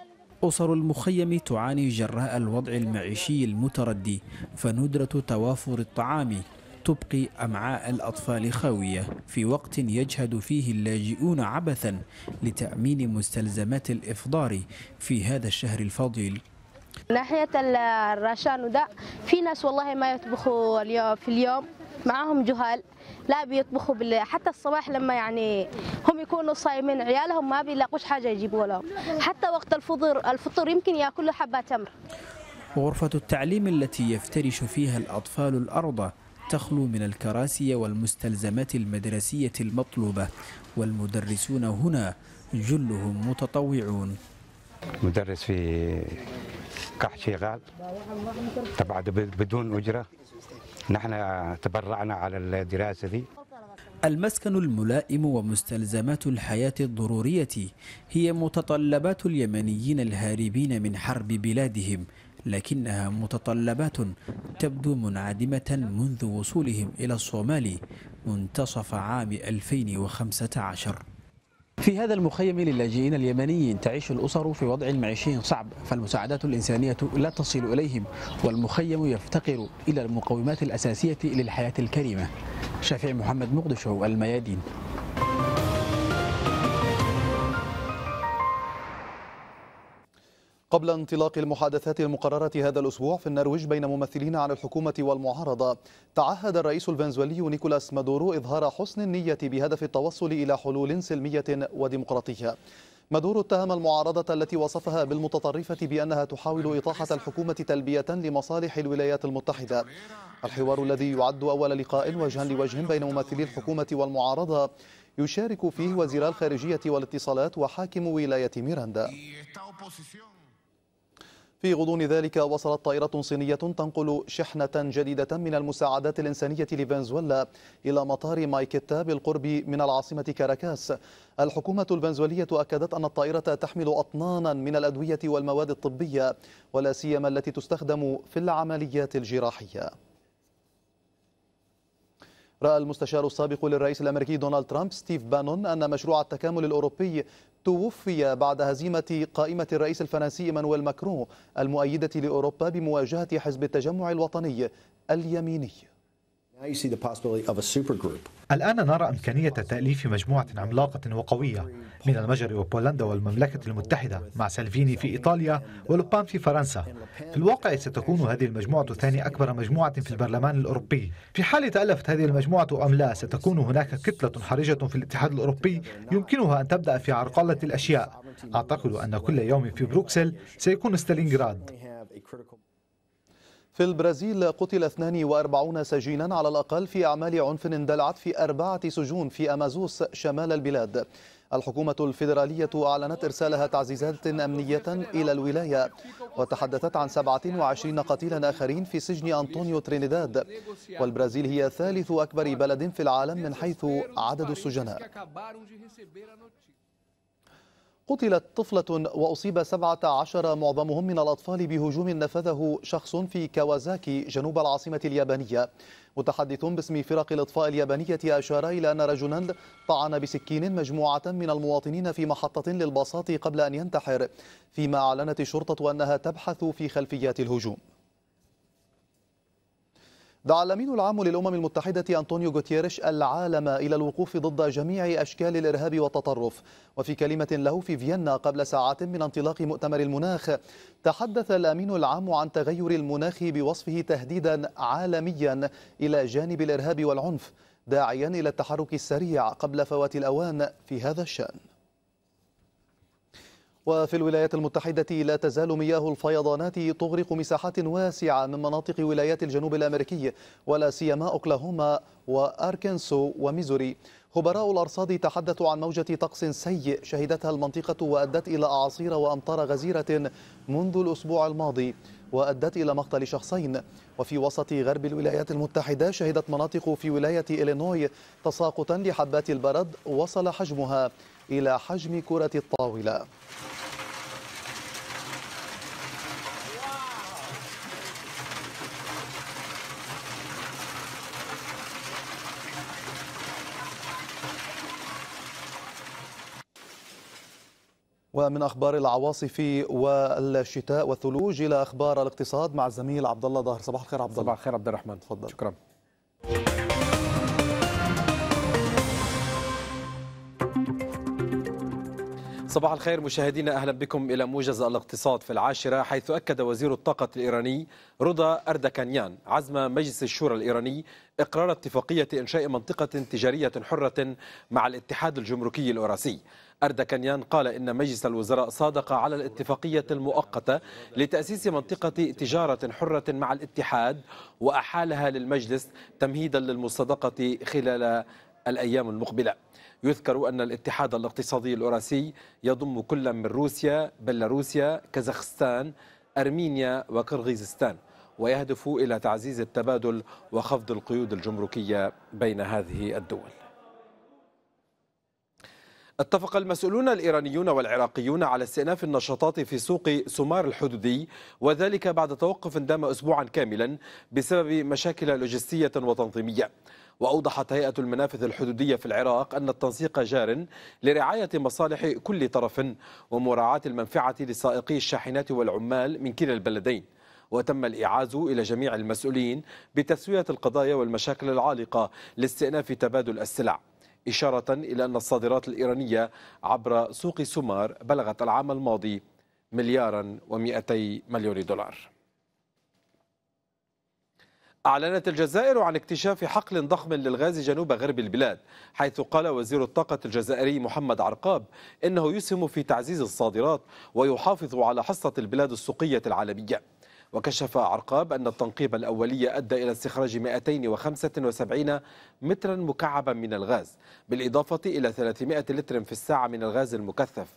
أسر المخيم تعاني جراء الوضع المعيشي المتردي فندرة توافر الطعام تبقي أمعاء الأطفال خاوية في وقت يجهد فيه اللاجئون عبثا لتأمين مستلزمات الإفضار في هذا الشهر الفضيل ناحية الرشان وده في ناس والله ما يطبخوا في اليوم معهم جهال لا بيطبخوا بال... حتى الصباح لما يعني هم يكونوا صايمين عيالهم ما بيلاقوش حاجه يجيبوا لهم حتى وقت الفطور الفطور يمكن ياكلوا حبه تمر غرفة التعليم التي يفترش فيها الأطفال الأرض تخلو من الكراسي والمستلزمات المدرسية المطلوبة والمدرسون هنا جلهم متطوعون مدرس في كحشي شغال طبعا بدون أجرة نحن تبرعنا على الدراسة دي المسكن الملائم ومستلزمات الحياة الضرورية هي متطلبات اليمنيين الهاربين من حرب بلادهم لكنها متطلبات تبدو منعدمة منذ وصولهم إلى الصومال منتصف عام 2015 في هذا المخيم للاجئين اليمنيين تعيش الأسر في وضع معيشي صعب فالمساعدات الإنسانية لا تصل إليهم والمخيم يفتقر إلى المقومات الأساسية للحياة الكريمة شفيع محمد مقدشو الميادين قبل انطلاق المحادثات المقررة هذا الأسبوع في النرويج بين ممثلين عن الحكومة والمعارضة تعهد الرئيس الفنزويلي نيكولاس مادورو إظهار حسن النية بهدف التوصل إلى حلول سلمية وديمقراطية مادورو اتهم المعارضة التي وصفها بالمتطرفة بأنها تحاول إطاحة الحكومة تلبية لمصالح الولايات المتحدة الحوار الذي يعد أول لقاء وجها لوجه بين ممثلي الحكومة والمعارضة يشارك فيه وزير الخارجية والاتصالات وحاكم ولاية ميراندا في غضون ذلك وصلت طائرة صينية تنقل شحنة جديدة من المساعدات الإنسانية لفنزويلا إلى مطار مايكيتا بالقرب من العاصمة كاراكاس الحكومة الفنزويلية أكدت أن الطائرة تحمل أطنانا من الأدوية والمواد الطبية ولا سيما التي تستخدم في العمليات الجراحية رأى المستشار السابق للرئيس الأمريكي دونالد ترامب ستيف بانون أن مشروع التكامل الأوروبي توفي بعد هزيمة قائمة الرئيس الفرنسي إيمانويل ماكرون المؤيدة لأوروبا بمواجهة حزب التجمع الوطني اليميني الآن نرى إمكانية تأليف مجموعة عملاقة وقوية من المجر وبولندا والمملكة المتحدة مع سالفيني في إيطاليا ولوبان في فرنسا في الواقع ستكون هذه المجموعة ثاني أكبر مجموعة في البرلمان الأوروبي في حال تألفت هذه المجموعة أم لا ستكون هناك كتلة حرجة في الاتحاد الأوروبي يمكنها أن تبدأ في عرقلة الأشياء أعتقد أن كل يوم في بروكسل سيكون ستالينغراد في البرازيل قتل 42 سجينا على الأقل في أعمال عنف اندلعت في أربعة سجون في أمازوس شمال البلاد الحكومة الفيدرالية أعلنت إرسالها تعزيزات أمنية إلى الولاية وتحدثت عن 27 قتيلا آخرين في سجن أنطونيو ترينيداد والبرازيل هي ثالث أكبر بلد في العالم من حيث عدد السجناء قتلت طفلة وأصيب 17 معظمهم من الأطفال بهجوم نفذه شخص في كوازاكي جنوب العاصمة اليابانية متحدث باسم فرق الإطفاء اليابانية أشار إلى أن رجلا طعن بسكين مجموعة من المواطنين في محطة للباصات قبل أن ينتحر فيما أعلنت الشرطة أنها تبحث في خلفيات الهجوم دعا الأمين العام للأمم المتحدة أنطونيو غوتيريش العالم إلى الوقوف ضد جميع أشكال الإرهاب والتطرف وفي كلمة له في فيينا قبل ساعات من انطلاق مؤتمر المناخ تحدث الأمين العام عن تغير المناخ بوصفه تهديدا عالميا إلى جانب الإرهاب والعنف داعيا إلى التحرك السريع قبل فوات الأوان في هذا الشأن وفي الولايات المتحدة لا تزال مياه الفيضانات تغرق مساحات واسعة من مناطق ولايات الجنوب الأمريكي ولا سيما أوكلاهوما وأركنسو وميزوري خبراء الأرصاد تحدثوا عن موجة طقس سيء شهدتها المنطقة وأدت إلى أعاصير وأمطار غزيرة منذ الأسبوع الماضي وأدت إلى مقتل شخصين وفي وسط غرب الولايات المتحدة شهدت مناطق في ولاية إلينوي تساقطا لحبات البرد وصل حجمها إلى حجم كرة الطاولة ومن اخبار العواصف والشتاء والثلوج الى اخبار الاقتصاد مع الزميل عبد الله ظاهر صباح الخير عبد الله صباح الخير عبد الرحمن تفضل شكرا صباح الخير مشاهدينا أهلا بكم إلى موجز الاقتصاد في العاشرة حيث أكد وزير الطاقة الإيراني رضا أردكانيان عزم مجلس الشورى الإيراني إقرار اتفاقية إنشاء منطقة تجارية حرة مع الاتحاد الجمركي الأوراسي أردكانيان قال إن مجلس الوزراء صادق على الاتفاقية المؤقتة لتأسيس منطقة تجارة حرة مع الاتحاد وأحالها للمجلس تمهيدا للمصادقة خلال الأيام المقبلة يذكر أن الاتحاد الاقتصادي الأوراسي يضم كل من روسيا بيلاروسيا كازاخستان أرمينيا وقرغيزستان ويهدف إلى تعزيز التبادل وخفض القيود الجمركية بين هذه الدول اتفق المسؤولون الإيرانيون والعراقيون على استئناف النشاطات في سوق سمار الحدودي وذلك بعد توقف دام أسبوعا كاملا بسبب مشاكل لوجستية وتنظيمية وأوضحت هيئة المنافذ الحدودية في العراق أن التنسيق جار لرعاية مصالح كل طرف ومراعاة المنفعة لسائقي الشاحنات والعمال من كلا البلدين وتم الإعاز إلى جميع المسؤولين بتسوية القضايا والمشاكل العالقة لاستئناف تبادل السلع إشارة إلى أن الصادرات الإيرانية عبر سوق سمار بلغت العام الماضي مليارا و200 مليون دولار أعلنت الجزائر عن اكتشاف حقل ضخم للغاز جنوب غرب البلاد حيث قال وزير الطاقة الجزائري محمد عرقاب إنه يسهم في تعزيز الصادرات ويحافظ على حصة البلاد السوقية العالمية وكشف عرقاب أن التنقيب الأولي أدى إلى استخراج 275 مترا مكعبا من الغاز بالإضافة إلى 300 لتر في الساعة من الغاز المكثف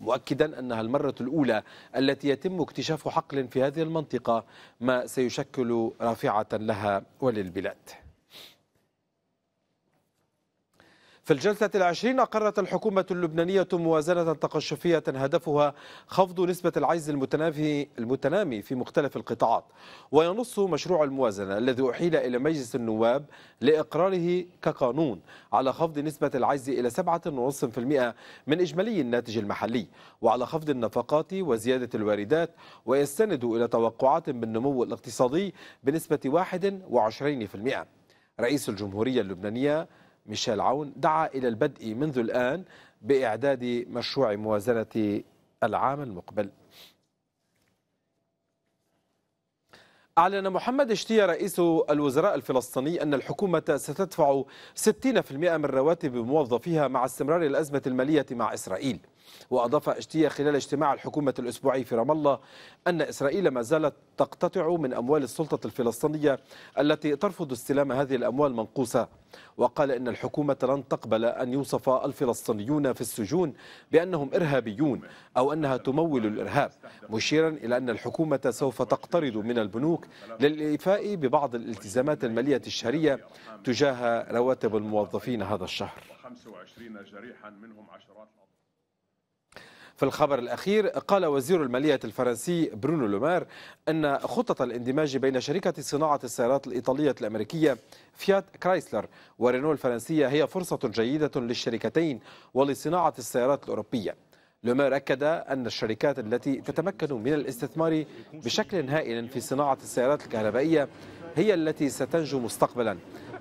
مؤكدا أنها المرة الأولى التي يتم اكتشاف حقل في هذه المنطقة ما سيشكل رافعة لها وللبلاد في الجلسة العشرين أقرت الحكومة اللبنانية موازنة تقشفية هدفها خفض نسبة العجز المتنامي في مختلف القطاعات وينص مشروع الموازنة الذي أحيل إلى مجلس النواب لإقراره كقانون على خفض نسبة العجز إلى 7.5% من إجمالي الناتج المحلي وعلى خفض النفقات وزيادة الواردات ويستند إلى توقعات بالنمو الاقتصادي بنسبة 21% رئيس الجمهورية اللبنانية ميشيل عون دعا إلى البدء منذ الآن بإعداد مشروع موازنة العام المقبل أعلن محمد اشتيا رئيس الوزراء الفلسطيني أن الحكومة ستدفع 60% من رواتب موظفيها مع استمرار الأزمة المالية مع إسرائيل وأضاف اشتيا خلال اجتماع الحكومة الأسبوعي في رام الله أن إسرائيل ما زالت تقتطع من أموال السلطة الفلسطينية التي ترفض استلام هذه الأموال المنقوصة وقال إن الحكومة لن تقبل أن يوصف الفلسطينيون في السجون بأنهم إرهابيون أو أنها تمول الإرهاب مشيرا إلى أن الحكومة سوف تقترض من البنوك للإيفاء ببعض الالتزامات المالية الشهرية تجاه رواتب الموظفين هذا الشهر 25 جريحا منهم عشرات في الخبر الأخير قال وزير المالية الفرنسي برونو لومار أن خطة الاندماج بين شركة صناعة السيارات الإيطالية الأمريكية فيات كرايسلر ورينو الفرنسية هي فرصة جيدة للشركتين ولصناعة السيارات الأوروبية لومير أكد أن الشركات التي تتمكن من الاستثمار بشكل هائل في صناعة السيارات الكهربائية هي التي ستنجو مستقبلا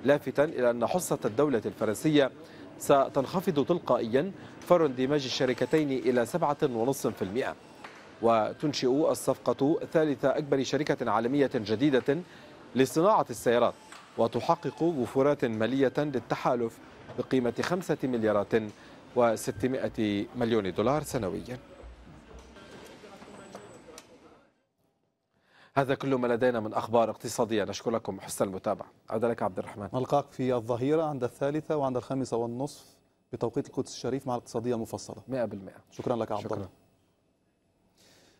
لافتا إلى أن حصة الدولة الفرنسية ستنخفض تلقائيا فر اندماج الشركتين إلى 7.5% وتنشئ الصفقة ثالث أكبر شركة عالمية جديدة لصناعة السيارات وتحقق وفرات مالية للتحالف بقيمة 5 مليارات و600 مليون دولار سنوياً هذا كل ما لدينا من أخبار اقتصادية نشكر لكم حسن المتابعة عاد لك عبد الرحمن نلقاك في الظهيرة عند الثالثة وعند الخامسة والنصف بتوقيت القدس الشريف مع الاقتصادية المفصلة 100% شكرا لك عبد الله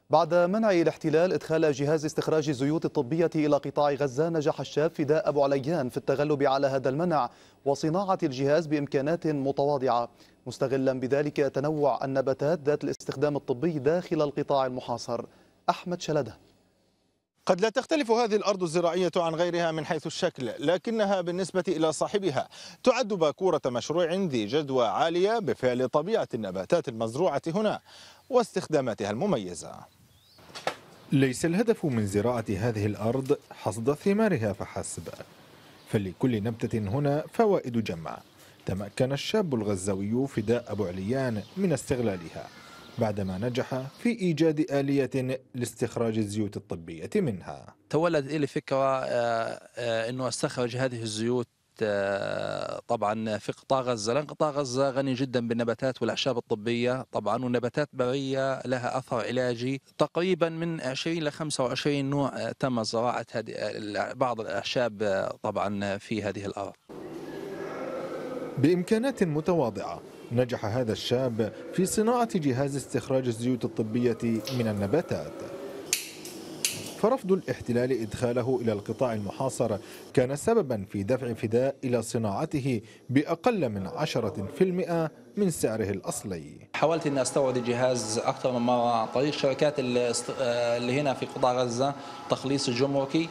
بعد منع الاحتلال إدخال جهاز استخراج الزيوت الطبية إلى قطاع غزة نجح الشاب فداء أبو عليان في التغلب على هذا المنع وصناعة الجهاز بإمكانات متواضعة مستغلا بذلك تنوع النباتات ذات الاستخدام الطبي داخل القطاع المحاصر أحمد شلده قد لا تختلف هذه الأرض الزراعية عن غيرها من حيث الشكل لكنها بالنسبة إلى صاحبها تعد باكورة مشروع ذي جدوى عالية بفعل طبيعة النباتات المزروعة هنا واستخداماتها المميزة ليس الهدف من زراعة هذه الأرض حصد ثمارها فحسب فلكل نبتة هنا فوائد جمع تمكن الشاب الغزاوي فداء أبو عليان من استغلالها بعدما نجح في إيجاد آلية لاستخراج الزيوت الطبية منها تولد لي فكرة آه، آه، أنه أستخرج هذه الزيوت آه، طبعا في قطاع غزة لأن قطاع غزة غني جدا بالنباتات والأعشاب الطبية طبعا والنباتات برية لها أثر علاجي تقريبا من 20 ل 25 نوع تم زراعة هذه بعض الأعشاب طبعا في هذه الأرض بإمكانات متواضعة نجح هذا الشاب في صناعة جهاز استخراج الزيوت الطبية من النباتات فرفض الاحتلال إدخاله إلى القطاع المحاصر كان سببا في دفع فداء إلى صناعته بأقل من 10% من سعره الأصلي حاولت أن أستورد الجهاز أكثر من مرة عن طريق شركات آه، اللي هنا في قطاع غزة تخليص الجمركي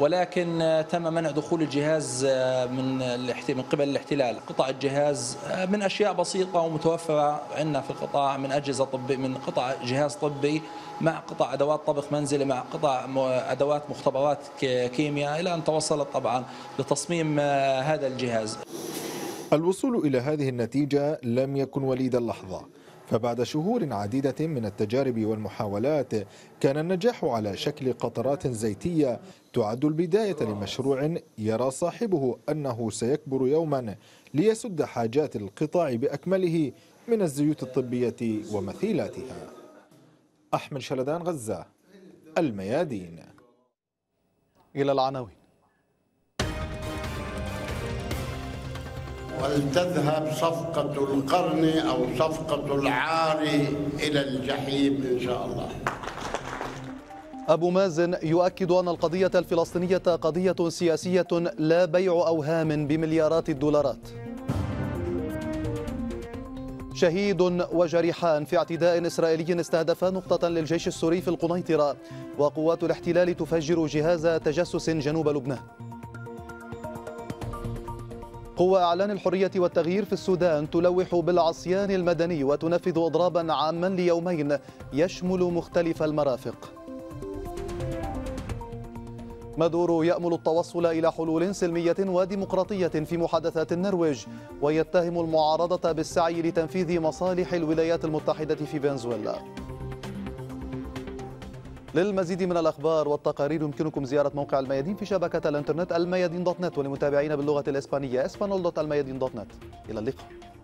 ولكن آه، تم منع دخول الجهاز آه، من من قبل الاحتلال قطع الجهاز آه، من اشياء بسيطه ومتوفره عندنا في القطاع من اجهزه طبي من قطع جهاز طبي مع قطع ادوات طبخ منزلي مع قطع ادوات مختبرات كيمياء الى ان توصلت طبعا لتصميم هذا الجهاز الوصول الى هذه النتيجه لم يكن وليد اللحظه فبعد شهور عديدة من التجارب والمحاولات كان النجاح على شكل قطرات زيتية تعد البداية لمشروع يرى صاحبه أنه سيكبر يوما ليسد حاجات القطاع بأكمله من الزيوت الطبية ومثيلاتها أحمد شلدان غزة الميادين إلى العناوين ولتذهب صفقة القرن أو صفقة العار إلى الجحيم إن شاء الله أبو مازن يؤكد أن القضية الفلسطينية قضية سياسية لا بيع أوهام بمليارات الدولارات شهيد وجريحان في اعتداء إسرائيلي استهدفا نقطة للجيش السوري في القنيطرة وقوات الاحتلال تفجر جهاز تجسس جنوب لبنان قوى أعلان الحرية والتغيير في السودان تلوح بالعصيان المدني وتنفذ إضرابا عاما ليومين يشمل مختلف المرافق مادورو يأمل التوصل إلى حلول سلمية وديمقراطية في محادثات النرويج ويتهم المعارضة بالسعي لتنفيذ مصالح الولايات المتحدة في فنزويلا للمزيد من الأخبار والتقارير يمكنكم زيارة موقع الميادين في شبكة الإنترنت الميادين دوت نت ولمتابعينا باللغة الإسبانية اسبانول دوت الميادين دوت نت إلى اللقاء